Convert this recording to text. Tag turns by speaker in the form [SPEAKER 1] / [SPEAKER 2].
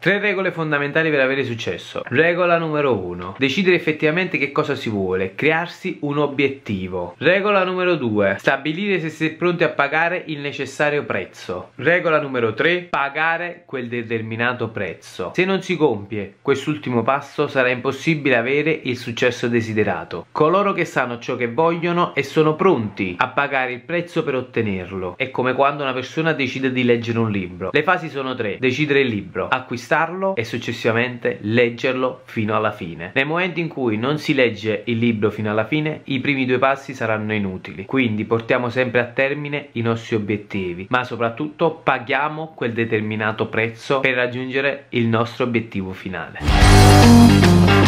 [SPEAKER 1] Tre regole fondamentali per avere successo. Regola numero 1. Decidere effettivamente che cosa si vuole, crearsi un obiettivo. Regola numero 2. Stabilire se si è pronti a pagare il necessario prezzo. Regola numero 3. Pagare quel determinato prezzo. Se non si compie quest'ultimo passo sarà impossibile avere il successo desiderato. Coloro che sanno ciò che vogliono e sono pronti a pagare il prezzo per ottenerlo. È come quando una persona decide di leggere un libro. Le fasi sono tre. Decidere il libro, acquistare acquistarlo e successivamente leggerlo fino alla fine. Nel momento in cui non si legge il libro fino alla fine, i primi due passi saranno inutili. Quindi portiamo sempre a termine i nostri obiettivi, ma soprattutto paghiamo quel determinato prezzo per raggiungere il nostro obiettivo finale.